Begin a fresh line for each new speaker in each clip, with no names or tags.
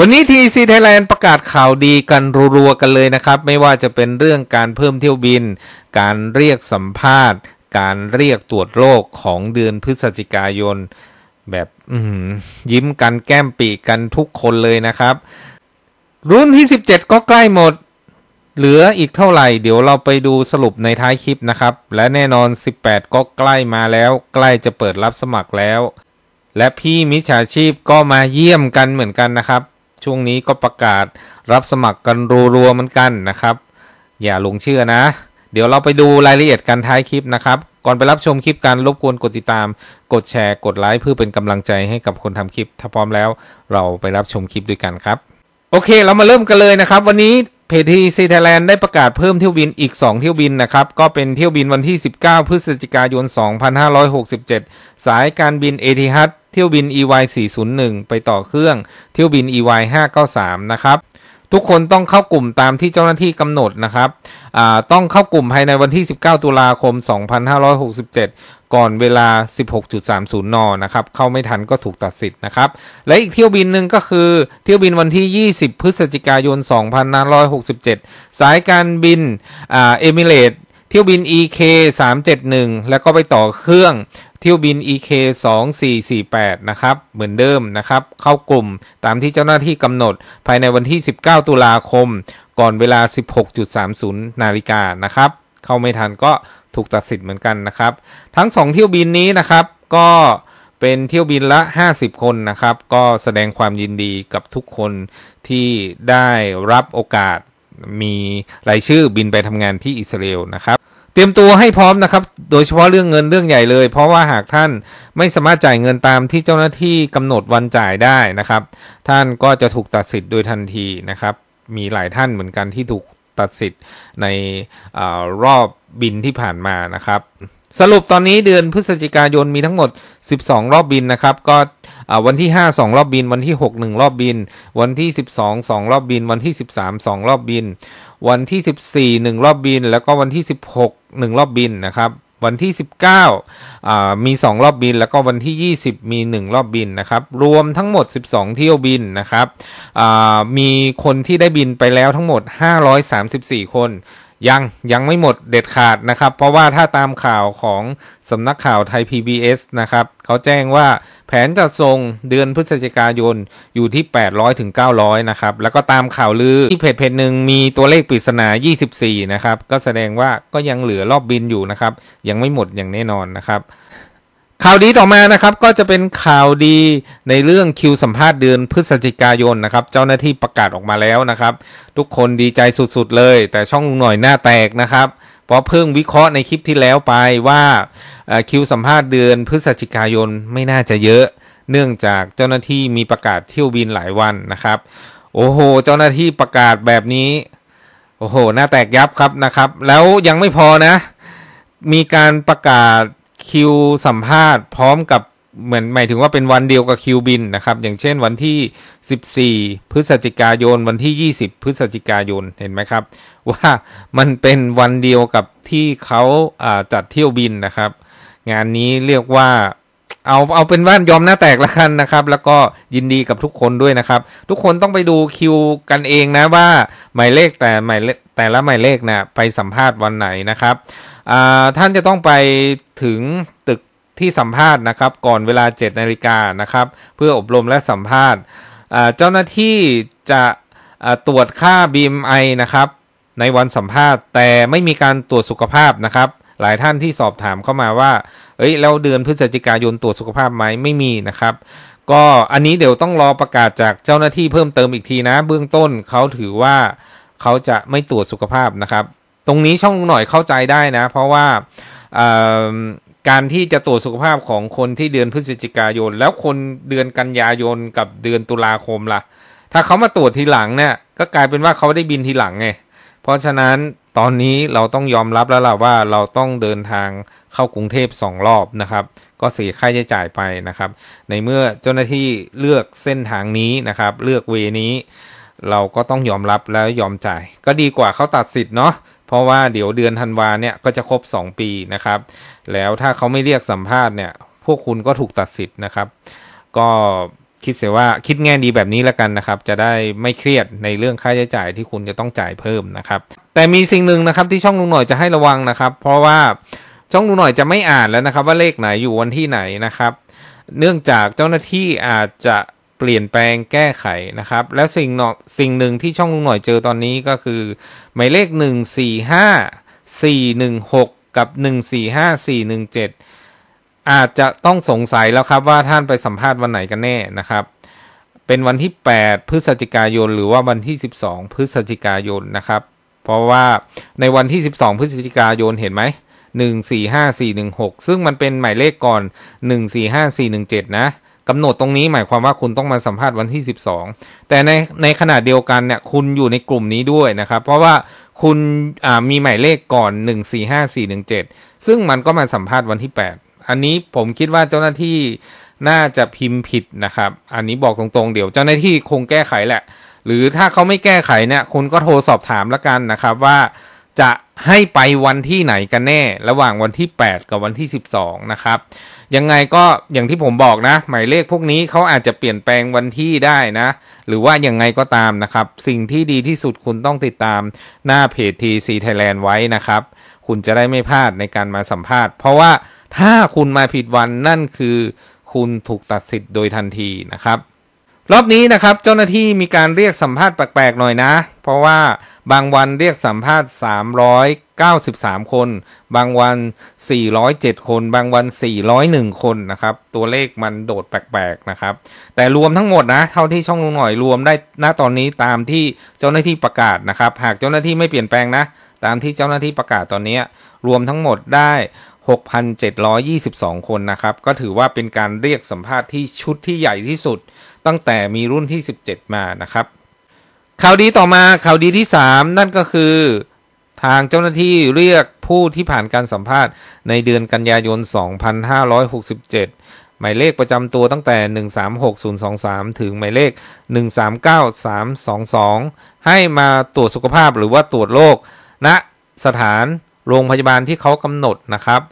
วันนี้ทีซีไทยแลนด์ประกาศข่าวดีกันรัวๆ กันเลยนะครับ ไม่ว่าจะเป็นเรื่องการเพิ่มเที่ยวบิน การเรียกสัมภาษณ์ การเรียกตรวจโรคของเดือนพฤศจิกายนแบบยิ้มกันแก้มปีกันทุกคนเลยนะครับ รุ่นที่ 17 ก็ใกล้หมด เหลืออีกเท่าไหร่ เดี๋ยวเราไปดูสรุปในท้ายคลิปนะครับ และแน่นอน 18 ก็ใกล้มาแล้ว ใกล้จะเปิดรับสมัครแล้ว และพี่มิจฉาชีพก็มาเยี่ยมกันเหมือนกันนะครับช่วงนี้ก็ประกาศรับสมัครกันรัวๆเหมือนกันนะครับ อย่าลงเชื่อนะเดี๋ยวเราไปดูรายละเอียดกันท้ายคลิปนะครับก่อนไปรับชมคลิปการรบกวนกดติดตามกดแชร์กดไลค์เพื่อเป็นกำลังใจให้กับคนทำคลิป ถ้าพร้อมแล้วเราไปรับชมคลิปด้วยกันครับ โอเคเรามาเริ่มกันเลยนะครับวันนี้เพทีซีไทยแลนด์ได้ประกาศเพิ่มเที่ยวบินอีก 2 เที่ยวบินนะครับก็เป็นเที่ยวบินวันที่ 19 พฤศจิกายน 2567 สายการบินเอทิฮัตเที่ยวบิน EY 401ไปต่อเครื่อง เที่ยวบิน EY 593นะครับ ทุกคนต้องเข้ากลุ่มตามที่เจ้าหน้าที่กำหนดนะครับต้องเข้ากลุ่มภายในวันที่ 19 ตุลาคม 2567 ก่อนเวลา 16.30 น นะครับ เข้าไม่ทันก็ถูกตัดสิทธิ์นะครับ และอีกเที่ยวบินหนึ่งก็คือ เที่ยวบินวันที่ 20 พฤศจิกายน 2567 สายการบินเอมิเรตเที่ยวบิน EK 371แล้วก็ไปต่อเครื่องเที่ยวบิน EK 2448นะครับเหมือนเดิมนะครับ เข้ากลุ่มตามที่เจ้าหน้าที่กำหนดภายในวันที่ 19 ตุลาคมก่อนเวลา 16.30นาฬิกานะครับ เข้าไม่ทันก็ถูกตัดสิทธิ์เหมือนกันนะครับ ทั้ง 2 เที่ยวบินนี้นะครับ ก็เป็นเที่ยวบินละ 50 คนนะครับ ก็แสดงความยินดีกับทุกคนที่ได้รับโอกาสมีรายชื่อบินไปทำงานที่อิสราเอลนะครับตรียมตัวให้พร้อมนะครับ โดยเฉพาะเรื่องเงินเรื่องใหญ่เลย เพราะว่าหากท่านไม่สามารถจ่ายเงินตามที่เจ้าหน้าที่กำหนดวันจ่ายได้นะครับ ท่านก็จะถูกตัดสิทธิ์โดยทันทีนะครับ มีหลายท่านเหมือนกันที่ถูกตัดสิทธิ์ในอรอบบินที่ผ่านมานะครับ สรุปตอนนี้เดือนพฤศจิกายนมีทั้งหมด 12 รอบบินนะครับ ก็วันที่ 5 2 รอบบิน วันที่ 6 1 รอบบิน วันที่ 12 2 รอบบิน วันที่ 13 2 รอบบิน วันที่ 14 1 รอบบิน แล้วก็วันที่ 16 1 รอบบินนะครับ วันที่ 19มี 2 รอบบินแล้วก็วันที่ 20 มี 1 รอบบินนะครับ รวมทั้งหมด 12 เที่ยวบินนะครับมีคนที่ได้บินไปแล้วทั้งหมด 534 คนยังยังไม่หมดเด็ดขาดนะครับ เพราะว่าถ้าตามข่าวของสำนักข่าวไทย PBS นะครับเขาแจ้งว่าแผนจะส่งเดือนพฤศจิกายนอยู่ที่ 800ถึง900 นะครับ แล้วก็ตามข่าวลือที่เพจเพจหนึ่งมีตัวเลขปริศนา 24 นะครับ ก็แสดงว่าก็ยังเหลือรอบบินอยู่นะครับ ยังไม่หมดอย่างแน่นอนนะครับข่าวดีต่อมานะครับ ก็จะเป็นข่าวดีในเรื่องคิวสัมภาษณ์เดือน พฤศจิกายนนะครับ เจ้าหน้าที่ประกาศออกมาแล้วนะครับ ทุกคนดีใจสุดๆเลย แต่ช่องหน่อยหน้าแตกนะครับ เพราะเพิ่งวิเคราะห์ในคลิปที่แล้วไปว่าคิวสัมภาษณ์เดือน พฤศจิกายนไม่น่าจะเยอะเนื่องจากเจ้าหน้าที่มีประกาศเที่ยวบินหลายวันนะครับ โอ้โหเจ้าหน้าที่ประกาศแบบนี้โอ้โหหน้าแตกยับครับนะครับ แล้วยังไม่พอนะมีการประกาศคิวสัมภาษณ์พร้อมกับเหมือนหมายถึงว่าเป็นวันเดียวกับคิวบินนะครับ อย่างเช่นวันที่ 14 พฤศจิกายน วันที่ 20 พฤศจิกายนเห็นไหมครับ ว่ามันเป็นวันเดียวกับที่เขาจัดเที่ยวบินนะครับ งานนี้เรียกว่าเอาเอาเป็นว่ายอมหน้าแตกละกันนะครับ แล้วก็ยินดีกับทุกคนด้วยนะครับ ทุกคนต้องไปดูคิวกันเองนะว่าหมายเลขแต่หมายแต่ละหมายเลขน่ะไปสัมภาษณ์วันไหนนะครับท่านจะต้องไปถึงตึกที่สัมภาษณ์นะครับ ก่อนเวลา7นาฬิกานะครับ เพื่ออบรมและสัมภาษณ์เจ้าหน้าที่จะตรวจค่า BMI นะครับในวันสัมภาษณ์ แต่ไม่มีการตรวจสุขภาพนะครับ หลายท่านที่สอบถามเข้ามาว่าเอ้ยแล้วเดือนพฤศจิกายนตรวจสุขภาพไหมไม่มีนะครับ ก็อันนี้เดี๋ยวต้องรอประกาศจากเจ้าหน้าที่เพิ่มเติมอีกทีนะ เบื้องต้นเขาถือว่าเขาจะไม่ตรวจสุขภาพนะครับตรงนี้ช่องหน่อยเข้าใจได้นะ เพราะว่าการที่จะตรวจสุขภาพของคนที่เดือนพฤศจิกายน แล้วคนเดือนกันยายนกับเดือนตุลาคมละ่ะ ถ้าเขามาตรวจทีหลังเนี่ยก็กลายเป็นว่าเขาได้บินทีหลังไงเพราะฉะนั้นตอนนี้เราต้องยอมรับแล้วล่ะว่า เราต้องเดินทางเข้ากรุงเทพสองรอบนะครับ ก็เสียค่าใช้จ่ายไปนะครับ ในเมื่อเจ้าหน้าที่เลือกเส้นทางนี้นะครับ เลือกเวนี้เราก็ต้องยอมรับแล้วยอมจ่าย ก็ดีกว่าเขาตัดสิทธิ์เนาะเพราะว่าเดี๋ยวเดือนธันวาเนี่ยก็จะครบ2 ปีนะครับ แล้วถ้าเขาไม่เรียกสัมภาษณ์เนี่ย พวกคุณก็ถูกตัดสิทธิ์นะครับ ก็คิดเสียว่าคิดแง่ดีแบบนี้แล้วกันนะครับ จะได้ไม่เครียดในเรื่องค่าใช้จ่ายที่คุณจะต้องจ่ายเพิ่มนะครับ แต่มีสิ่งหนึ่งนะครับที่ช่องลุงหน่อยจะให้ระวังนะครับ เพราะว่าช่องลุงหน่อยจะไม่อ่านแล้วนะครับ ว่าเลขไหนอยู่วันที่ไหนนะครับ เนื่องจากเจ้าหน้าที่อาจจะเปลี่ยนแปลงแก้ไขนะครับและสิ่งหนอสิ่งหนึ่งที่ช่องลุงหน่อยเจอตอนนี้ก็คือ หมายเลข 1 4 5 4 1 6 กับ 1 4 5 4 1 7 อาจจะต้องสงสัยแล้วครับว่าท่านไปสัมภาษณ์วันไหนกันแน่นะครับ เป็นวันที่ 8 พฤศจิกายนหรือว่าวันที่ 12 พฤศจิกายนนะครับ เพราะว่าในวันที่ 12 พฤศจิกายนเห็นไหม1 4 5 4 1 6 ซึ่งมันเป็นหมายเลขก่อน 1 4 5 4 1 7นะกำหนดตรงนี้หมายความว่าคุณต้องมาสัมภาษณ์วันที่ 12 แต่ในในขณะเดียวกันเนี่ยคุณอยู่ในกลุ่มนี้ด้วยนะครับ เพราะว่าคุณมีหมายเลขก่อน 145417ซึ่งมันก็มาสัมภาษณ์วันที่ 8 อันนี้ผมคิดว่าเจ้าหน้าที่น่าจะพิมพ์ผิดนะครับ อันนี้บอกตรงๆเดี๋ยวเจ้าหน้าที่คงแก้ไขแหละ หรือถ้าเขาไม่แก้ไขเนี่ยคุณก็โทรสอบถามละกันนะครับว่าจะให้ไปวันที่ไหนกันแน่ ระหว่างวันที่ 8 กับวันที่ 12 นะครับ ยังไงก็อย่างที่ผมบอกนะ หมายเลขพวกนี้เขาอาจจะเปลี่ยนแปลงวันที่ได้นะ หรือว่ายังไงก็ตามนะครับ สิ่งที่ดีที่สุดคุณต้องติดตามหน้าเพจ TC Thailand ไว้นะครับ คุณจะได้ไม่พลาดในการมาสัมภาษณ์ เพราะว่าถ้าคุณมาผิดวันนั่นคือคุณถูกตัดสิทธิ์โดยทันทีนะครับรอบนี้นะครับเจ้าหน้าที่มีการเรียกสัมภาษณ์แปลกๆ หน่อยนะ เพราะว่าบางวันเรียกสัมภาษณ์ 393 คน บางวัน 407 คน บางวัน 401 คนนะครับ ตัวเลขมันโดดแปลกๆ นะครับ แต่รวมทั้งหมดนะเท่าที่ช่องลุงหน่อยรวมได้ณตอนนี้ตามที่เจ้าหน้าที่ประกาศนะครับหากเจ้าหน้าที่ไม่เปลี่ยนแปลงนะตามที่เจ้าหน้าที่ประกาศตอนนี้รวมทั้งหมดได้6,722 คนนะครับ ก็ถือว่าเป็นการเรียกสัมภาษณ์ที่ชุดที่ใหญ่ที่สุด ตั้งแต่มีรุ่นที่ 17 มานะครับข่าวดีต่อมาข่าวดีที่ 3 นั่นก็คือทางเจ้าหน้าที่เรียกผู้ที่ผ่านการสัมภาษณ์ในเดือนกันยายน 2567 หมายเลขประจำตัวตั้งแต่ 136023 ถึงหมายเลข 139322 ให้มาตรวจสุขภาพหรือว่าตรวจโรคณนะสถานโรงพยาบาลที่เขากำหนดนะครับ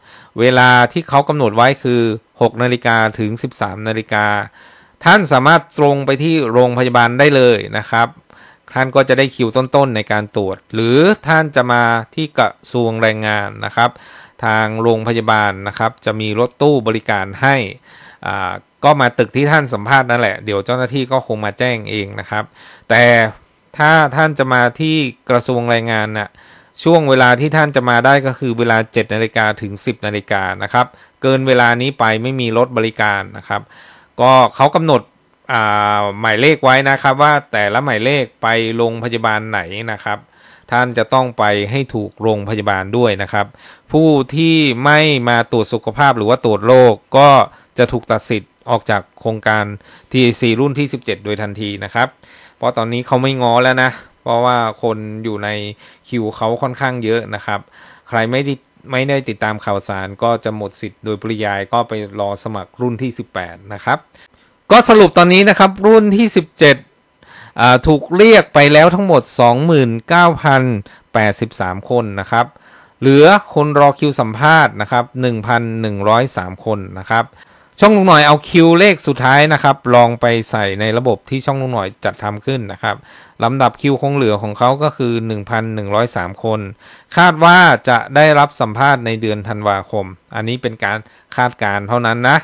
เวลาที่เขากำหนดไว้คือ6นาฬิกาถึง 13นาฬิกา ท่านสามารถตรงไปที่โรงพยาบาลได้เลยนะครับ ท่านก็จะได้คิวต้นๆในการตรวจ หรือท่านจะมาที่กระทรวงแรงงานนะครับ ทางโรงพยาบาลนะครับ จะมีรถตู้บริการให้ก็มาตึกที่ท่านสัมภาษณ์นั่นแหละเดี๋ยวเจ้าหน้าที่ก็คงมาแจ้งเองนะครับ แต่ถ้าท่านจะมาที่กระทรวงแรงงานนะ่ะช่วงเวลาที่ท่านจะมาได้ก็คือเวลา 7 นาฬิกาถึง 10 นาฬิกานะครับ เกินเวลานี้ไปไม่มีรถบริการนะครับ ก็เขากำหนดหมายเลขไว้นะครับ ว่าแต่ละหมายเลขไปโรงพยาบาลไหนนะครับ ท่านจะต้องไปให้ถูกโรงพยาบาลด้วยนะครับ ผู้ที่ไม่มาตรวจสุขภาพหรือว่าตรวจโรคกก็จะถูกตัดสิทธิ์ออกจากโครงการ TAC รุ่นที่ 17 โดยทันทีนะครับ เพราะตอนนี้เขาไม่ง้อแล้วนะเพราะว่าคนอยู่ในคิวเขาค่อนข้างเยอะนะครับ ใครไม่ไม่ได้ติดตามข่าวสารก็จะหมดสิทธิ์โดยปริยายก็ไปรอสมัครรุ่นที่ 18 นะครับ ก็สรุปตอนนี้นะครับรุ่นที่ 17 ถูกเรียกไปแล้วทั้งหมด 29,083 คนนะครับ เหลือคนรอคิวสัมภาษณ์นะครับ 1,103 คนนะครับช่องลุงหน่อยเอาคิวเลขสุดท้ายนะครับ ลองไปใส่ในระบบที่ช่องลุงหน่อยจัดทำขึ้นนะครับลำดับคิวคงเหลือของเขาก็คือ 1,103 คน คาดว่าจะได้รับสัมภาษณ์ในเดือนธันวาคม อันนี้เป็นการคาดการเท่านั้นนะ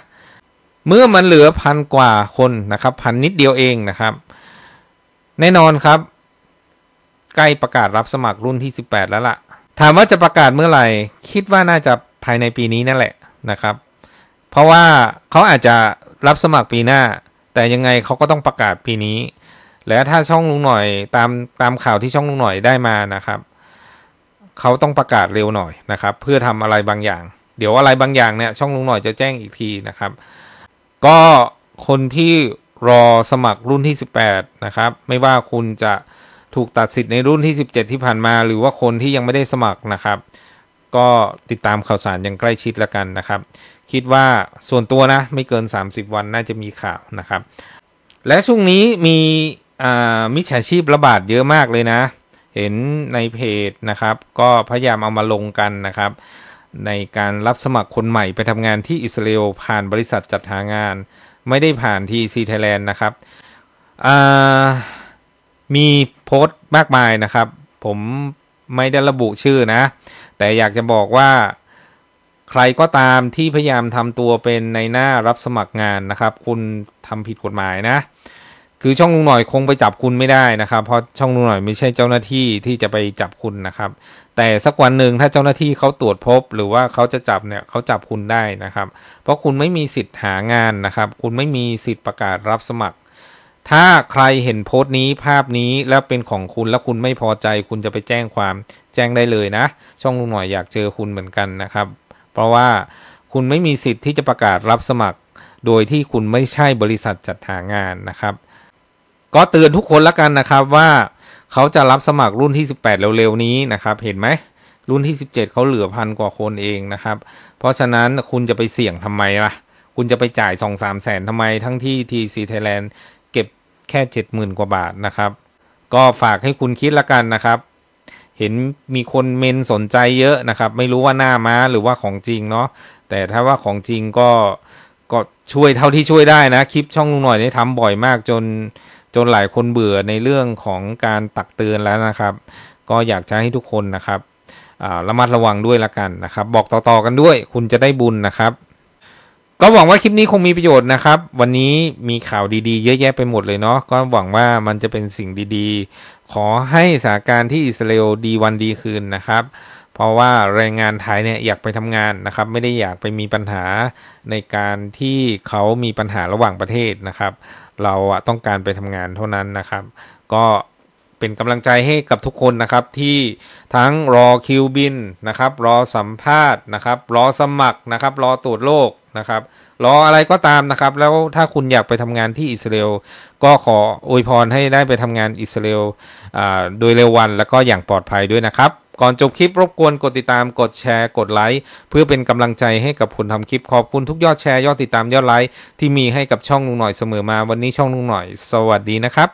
เมื่อมันเหลือพันกว่าคนนะครับ พันนิดเดียวเองนะครับแน่นอนครับ ใกล้ประกาศรับสมัครรุ่นที่ 18 แล้วละ่ะ ถามว่าจะประกาศเมื่อไหร่ คิดว่าน่าจะภายในปีนี้นั่นแหละนะครับเพราะว่าเขาอาจจะรับสมัครปีหน้า แต่ยังไงเขาก็ต้องประกาศปีนี้ แล้วถ้าช่องลุงหน่อยตามตามข่าวที่ช่องลุงหน่อยได้มานะครับ เขาต้องประกาศเร็วหน่อยนะครับ เพื่อทำอะไรบางอย่าง เดี๋ยวอะไรบางอย่างเนี่ยช่องลุงหน่อยจะแจ้งอีกทีนะครับ ก็คนที่รอสมัครรุ่นที่ 18นะครับไม่ว่าคุณจะถูกตัดสิทธิ์ในรุ่นที่ 17 ที่ผ่านมา หรือว่าคนที่ยังไม่ได้สมัครนะครับ ก็ติดตามข่าวสารอย่างใกล้ชิดแล้วกันนะครับคิดว่าส่วนตัวนะไม่เกิน 30 วันน่าจะมีข่าวนะครับ และช่วงนี้มีมิจฉาชีพระบาดเยอะมากเลยนะ เห็นในเพจนะครับ ก็พยายามเอามาลงกันนะครับ ในการรับสมัครคนใหม่ไปทำงานที่อิสราเอลผ่านบริษัทจัดหางาน ไม่ได้ผ่านทีซีไทยแลนด์นะครับมีโพสต์มากมายนะครับ ผมไม่ได้ระบุชื่อนะ แต่อยากจะบอกว่าใครก็ตามที่พยายามทำตัวเป็นในหน้ารับสมัครงานนะครับ คุณทำผิดกฎหมายนะ คือช่องลุงหน่อยคงไปจับคุณไม่ได้นะครับ เพราะช่องลุงหน่อยไม่ใช่เจ้าหน้าที่ที่จะไปจับคุณนะครับ แต่สักวันหนึ่งถ้าเจ้าหน้าที่เขาตรวจพบหรือว่าเขาจะจับเนี่ยเขาจับคุณได้นะครับ เพราะคุณไม่มีสิทธิ์หางานนะครับ คุณไม่มีสิทธิ์ประกาศรับสมัคร ถ้าใครเห็นโพสต์นี้ภาพนี้แล้วเป็นของคุณแล้วคุณไม่พอใจคุณจะไปแจ้งความแจ้งได้เลยนะ ช่องลุงหน่อยอยากเจอคุณเหมือนกันนะครับเพราะว่าคุณไม่มีสิทธิ์ที่จะประกาศรับสมัคร โดยที่คุณไม่ใช่บริษัทจัดหางานนะครับ ก็เตือนทุกคนละกันนะครับว่าเขาจะรับสมัครรุ่นที่ 18 เร็วๆ นี้นะครับ เห็นไหม รุ่นที่ 17 เขาเหลือพันกว่าคนเองนะครับ เพราะฉะนั้นคุณจะไปเสี่ยงทำไมล่ะ คุณจะไปจ่าย 2 3 0 0แสนทำไมทั้งที่ TC Thailand เก็บแค่ 70,000 กว่าบาทนะครับ ก็ฝากให้คุณคิดละกันนะครับเห็นมีคนเมนสนใจเยอะนะครับ ไม่รู้ว่าหน้าม้าหรือว่าของจริงเนาะแต่ถ้าว่าของจริงก็ก็ช่วยเท่าที่ช่วยได้นะคลิปช่องลุงหน่อยนี่ทำบ่อยมากจนจนหลายคนเบื่อในเรื่องของการตักเตือนแล้วนะครับ ก็อยากจะให้ทุกคนนะครับระมัดระวังด้วยละกันนะครับ บอกต่อๆกันด้วยคุณจะได้บุญนะครับก็หวังว่า คลิปนี้คงมีประโยชน์นะครับ วันนี้มีข่าวดีๆเยอะแยะไปหมดเลยเนาะก็หวังว่ามันจะเป็นสิ่งดีๆ ขอให้สถานการณ์ที่อิสราเอลดีวันดีคืนนะครับ เพราะว่าแรงงานไทยเนี่ยอยากไปทำงานนะครับไม่ได้อยากไปมีปัญหาในการที่เขามีปัญหาระหว่างประเทศนะครับ เราต้องการไปทำงานเท่านั้นนะครับ ก็เป็นกำลังใจให้กับทุกคนนะครับที่ทั้งรอคิวบินนะครับรอสัมภาษณ์นะครับรอสมัครนะครับ รอตรวจโรคนะครับ รออะไรก็ตามนะครับ แล้วถ้าคุณอยากไปทำงานที่อิสราเอลก็ขออวยพรให้ได้ไปทำงานอิสราเอลโดยเร็ววัน แล้วก็อย่างปลอดภัยด้วยนะครับ ก่อนจบคลิปรบกวนกดติดตามกดแชร์กดไลค์ เพื่อเป็นกำลังใจให้กับคนทำคลิป ขอบคุณทุกยอดแชร์ยอดติดตามยอดไลค์ ที่มีให้กับช่องลุงหน่อยเสมอมาวันนี้ช่องลุงหน่อยสวัสดีนะครับ